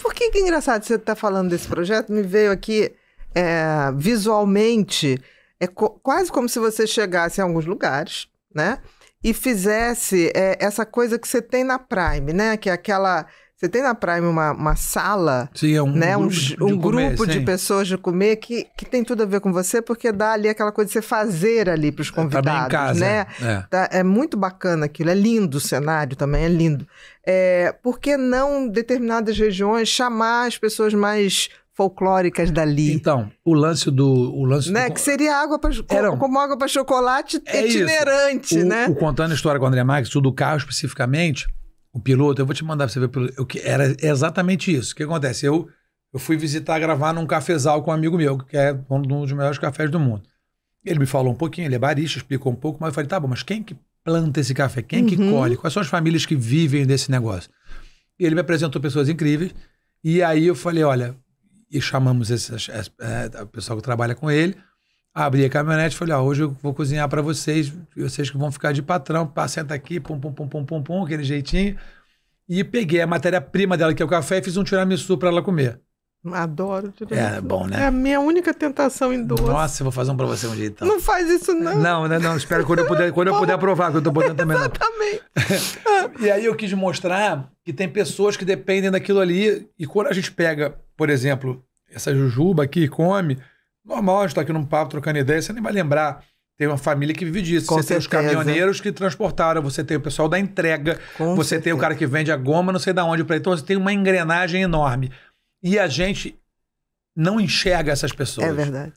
Por que, que é engraçado você estar tá falando desse projeto? Me veio aqui é, visualmente, é co quase como se você chegasse em alguns lugares, né? E fizesse é, essa coisa que você tem na Prime, né? Que é aquela você tem na Prime uma, uma sala, Sim, é um né? grupo, um, de, um de, grupo comer, de pessoas de comer que, que tem tudo a ver com você, porque dá ali aquela coisa de você fazer ali para os convidados, é, tá casa, né? É. Tá, é. muito bacana aquilo, é lindo o cenário também, é lindo. É, por que não determinadas regiões chamar as pessoas mais folclóricas dali. Então, o lance do. O lance né? Do... Que seria água pra, Era... como água para chocolate é itinerante, o, né? O, contando a história com o André Marques, do carro especificamente, o piloto, eu vou te mandar pra você ver o que era exatamente isso. O que acontece? Eu, eu fui visitar, gravar num cafezal com um amigo meu, que é um dos melhores cafés do mundo. Ele me falou um pouquinho, ele é barista, explicou um pouco, mas eu falei, tá bom, mas quem que planta esse café? Quem uhum. que colhe? Quais são as famílias que vivem desse negócio? E ele me apresentou pessoas incríveis, e aí eu falei, olha, e chamamos esse, é, eh, o pessoal que trabalha com ele, Abri a caminhonete e falei, ó, hoje eu vou cozinhar para vocês, vocês que vão ficar de patrão, senta aqui, pum, pum, pum, pum, pum, pum, aquele jeitinho. E peguei a matéria-prima dela, que é o café, e fiz um tiramisu para ela comer. Adoro tiramisu. É bom, né? É a minha única tentação em doce. Nossa, eu vou fazer um pra você um dia então. Não faz isso não. Não, não, não. Espero quando eu puder, quando eu puder provar que eu tô botando também. Exatamente. e aí eu quis mostrar que tem pessoas que dependem daquilo ali e quando a gente pega, por exemplo, essa jujuba aqui e come, normal, a gente tá aqui num papo trocando ideia, você nem vai lembrar. Tem uma família que vive disso. Com você certeza. tem os caminhoneiros que transportaram, você tem o pessoal da entrega, Com você certeza. tem o cara que vende a goma, não sei de onde, para então você tem uma engrenagem enorme. E a gente não enxerga essas pessoas. É verdade.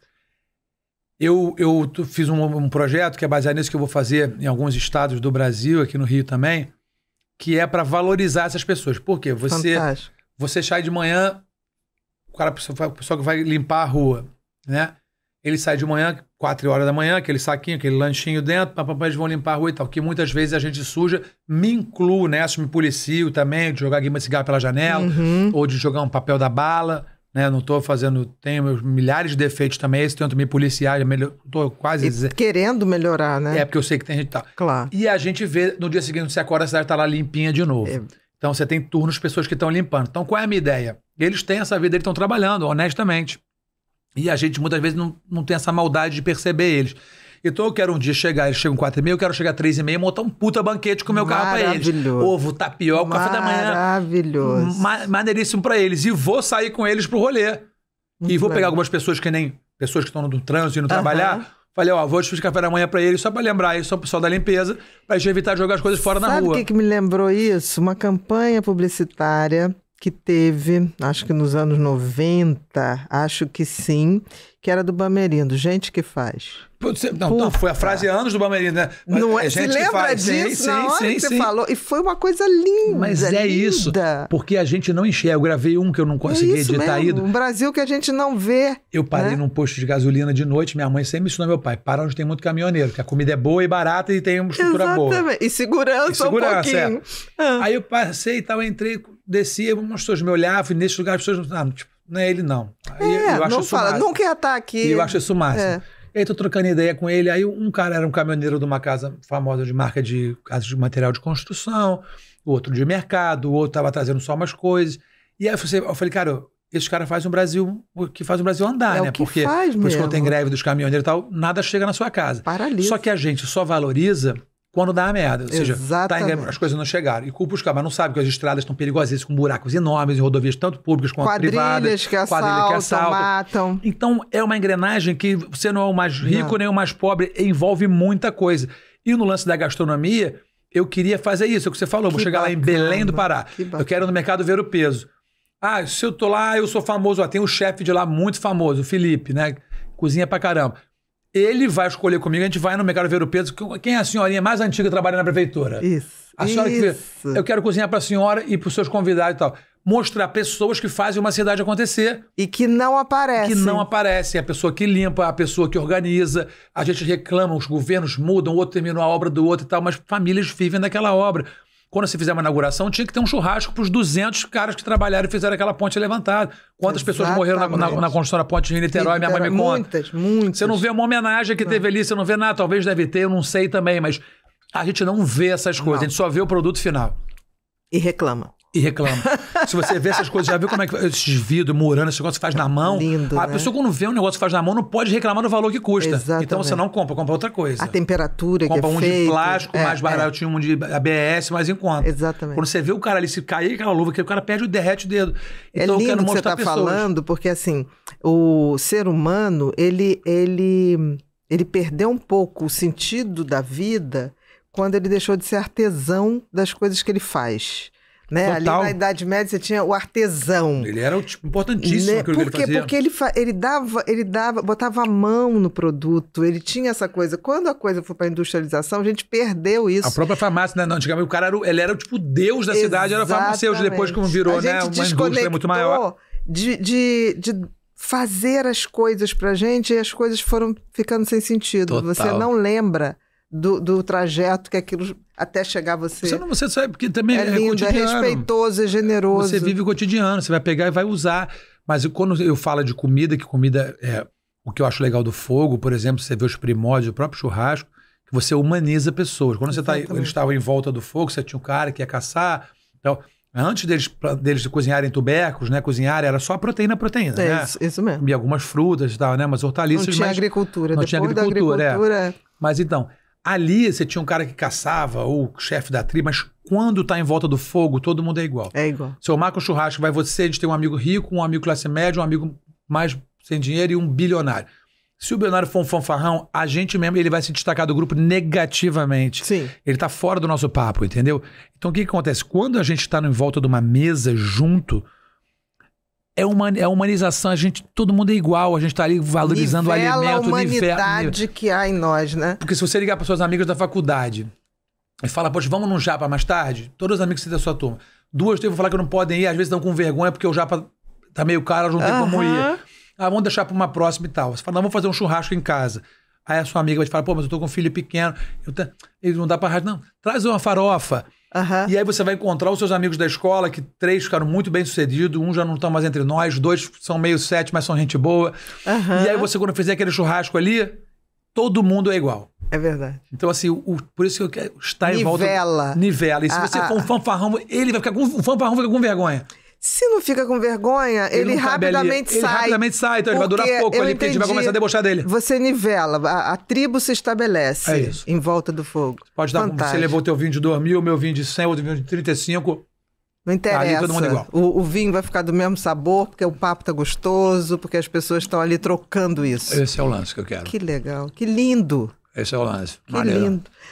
Eu, eu fiz um, um projeto que é baseado nisso que eu vou fazer em alguns estados do Brasil, aqui no Rio também, que é para valorizar essas pessoas. Por quê? Você, você sai de manhã, o cara, o pessoal que vai limpar a rua, né? Ele sai de manhã, 4 horas da manhã, aquele saquinho, aquele lanchinho dentro, papai, eles vão limpar a rua e tal, que muitas vezes a gente suja, me incluo nessa, né, me policio também, de jogar guima de cigarro pela janela, uhum. ou de jogar um papel da bala, né? Não estou fazendo, tenho milhares de defeitos também, esse tento me policiar, estou quase... E querendo melhorar, né? É, porque eu sei que tem gente que tá. Claro. E a gente vê, no dia seguinte, você acorda, a cidade está lá limpinha de novo. É. Então você tem turnos, pessoas que estão limpando. Então qual é a minha ideia? Eles têm essa vida, eles estão trabalhando honestamente. E a gente muitas vezes não, não tem essa maldade de perceber eles. Então eu quero um dia chegar, eles chegam 4 e meia, eu quero chegar 3 e meia, montar um puta banquete com o meu carro pra eles. Ovo, tapioca, café da manhã. Maravilhoso. Ma maneiríssimo pra eles. E vou sair com eles pro rolê. Muito e vou pegar algumas pessoas que nem... Pessoas que estão no trânsito e não trabalhar. Falei, ó, vou te café da manhã pra eles, só pra lembrar isso, só pro pessoal da limpeza, pra gente evitar jogar as coisas fora Sabe na rua. Sabe o que me lembrou isso? Uma campanha publicitária que teve, acho que nos anos 90, acho que sim, que era do Bamerindo. Gente que faz. Não, Puta. foi a frase anos do Bamerindo, né? não é, é gente se lembra faz. disso sim, na sim, hora sim, que você falou? E foi uma coisa linda, Mas é linda. isso, porque a gente não enxerga. Eu gravei um que eu não é consegui é editar mesmo, ido. Um Brasil que a gente não vê. Eu parei né? num posto de gasolina de noite, minha mãe sempre ensinou meu pai, para onde tem muito caminhoneiro, que a comida é boa e barata e tem uma estrutura Exatamente. boa. E segurança, e segurança um é. pouquinho. É. Ah. Aí eu passei e tal, eu entrei, descia, umas pessoas me olhavam, e nesse lugar as pessoas não. Ah, tipo, não é ele, não. Aí é, eu acho não fala, máximo. não estar aqui. E eu acho isso o máximo. É. aí tô trocando ideia com ele. Aí um cara era um caminhoneiro de uma casa famosa de marca de casa de material de construção, o outro de mercado, o outro tava trazendo só umas coisas. E aí eu falei, cara, esse cara, esses caras o Brasil, que faz o Brasil andar, é né? Porque faz depois mesmo. quando tem greve dos caminhoneiros e tal, nada chega na sua casa. Paralisa. Só que a gente só valoriza quando dá a merda. Ou seja, tá as coisas não chegaram. E culpa os caras, mas não sabe que as estradas estão perigosas, com buracos enormes em rodovias, tanto públicas quanto quadrilhas privadas. Que assaltam, quadrilhas que assaltam, matam. Então, é uma engrenagem que você não é o mais rico não. nem o mais pobre, envolve muita coisa. E no lance da gastronomia, eu queria fazer isso, é o que você falou, que vou chegar bacana, lá em Belém do Pará. Que eu quero no mercado ver o peso. Ah, se eu tô lá, eu sou famoso, ó, tem um chefe de lá muito famoso, o Felipe, né? Cozinha pra caramba. Ele vai escolher comigo, a gente vai no mercado ver o peso. Quem é a senhorinha mais antiga que trabalha na prefeitura? Isso. A senhora isso. que eu quero cozinhar para a senhora e para os seus convidados e tal. Mostrar pessoas que fazem uma cidade acontecer. E que não aparecem. Que não aparecem. A pessoa que limpa, a pessoa que organiza. A gente reclama, os governos mudam, o outro terminou a obra do outro e tal, mas famílias vivem daquela obra. Quando se fizer uma inauguração, tinha que ter um churrasco para os 200 caras que trabalharam e fizeram aquela ponte levantada. Quantas Exatamente. pessoas morreram na, na, na, construção da ponte de Niterói, minha mãe me conta. Muitas, muitas. Você não vê uma homenagem que não. teve ali, você não vê nada, talvez deve ter, eu não sei também, mas a gente não vê essas coisas, não. a gente só vê o produto final. E reclama e reclama. Se você vê essas coisas, já viu como é que esses vidros, murando, esse negócio que faz na mão. Lindo, a né? pessoa, quando vê um negócio que faz na mão, não pode reclamar do valor que custa. Exatamente. Então você não compra, compra outra coisa. A temperatura compra que é Compra um feito. de plástico, é, mais barato, é. tinha um de ABS, mais em conta. Exatamente. Quando você vê o cara ali, se cair aquela luva, que o cara perde o derrete o dedo. É então, é lindo eu quero que você está falando, porque assim, o ser humano, ele, ele, ele perdeu um pouco o sentido da vida quando ele deixou de ser artesão das coisas que ele faz. Né? Ali na Idade Média você tinha o artesão. Ele era tipo, importantíssimo né? Por quê? Porque ele, fa... ele dava, ele dava, botava a mão no produto, ele tinha essa coisa. Quando a coisa foi para industrialização, a gente perdeu isso. A própria farmácia, né? Não, antigamente o cara era, ele era tipo deus da Exatamente. cidade, era farmacêutico, depois como virou, né? Uma indústria muito maior. de, de, de fazer as coisas pra gente e as coisas foram ficando sem sentido. Total. Você não lembra do, do trajeto que aquilo até chegar a você. Você não você sabe, porque também é, é lindo, é, é respeitoso, é generoso. Você vive o cotidiano, você vai pegar e vai usar. Mas quando eu falo de comida, que comida é o que eu acho legal do fogo, por exemplo, você vê os primórdios, o próprio churrasco, que você humaniza pessoas. Quando você tá, eles estavam em volta do fogo, você tinha um cara que ia caçar, então Antes deles, deles cozinharem tubérculos, né? Cozinhar era só proteína, proteína, é, né? Isso, mesmo. E algumas frutas e tal, né? Mas hortaliças... Não tinha mas, agricultura. Não Depois tinha agricultura, agricultura é. É. Mas então, Ali você tinha um cara que caçava ou chefe da tribo, mas quando tá em volta do fogo, todo mundo é igual. É igual. Seu Marco Churrasco, vai você, a gente tem um amigo rico, um amigo classe média, um amigo mais sem dinheiro e um bilionário. Se o bilionário for um fanfarrão, a gente mesmo, ele vai se destacar do grupo negativamente. Sim. Ele tá fora do nosso papo, entendeu? Então o que, que acontece? Quando a gente está em volta de uma mesa junto, é uma é humanização, a gente, todo mundo é igual, a gente está ali valorizando nivela o alimento, a humanidade nivela, que há em nós, né? Porque se você ligar para seus amigos da faculdade e fala, poxa, vamos num japa mais tarde, todos os amigos que da sua turma, duas têm vão falar que não podem ir, às vezes estão com vergonha porque o japa tá meio caro, não tem uhum. como ir. Ah, vamos deixar para uma próxima e tal. Você fala, não, vamos fazer um churrasco em casa. Aí a sua amiga vai te falar, pô, mas eu tô com um filho pequeno, eu te... ele não dá para não, traz uma farofa. Uhum. E aí você vai encontrar os seus amigos da escola, que três ficaram muito bem sucedidos, um já não estão mais entre nós, dois são meio sete, mas são gente boa. Uhum. E aí você, quando fizer aquele churrasco ali, todo mundo é igual. É verdade. Então, assim, o, por isso que eu quero estar nivela. em volta. Nivela. Nivela. E se ah, você ah, for um ah. fanfarrão, ele vai ficar com. O fanfarrão fica com vergonha. Se não fica com vergonha, ele, ele rapidamente sai. Ele rapidamente sai, então ele vai durar pouco ali, porque a gente vai começar a debochar dele. Você nivela, a, a tribo se estabelece é em volta do fogo. Pode dar, Fantástico. você levou teu vinho de 2 mil, meu vinho de 100, outro vinho de 35. Não tá interessa. Tá o, o, vinho vai ficar do mesmo sabor, porque o papo tá gostoso, porque as pessoas estão ali trocando isso. Esse é o lance que eu quero. Que legal, que lindo. Esse é o lance. Que Maneiro. lindo.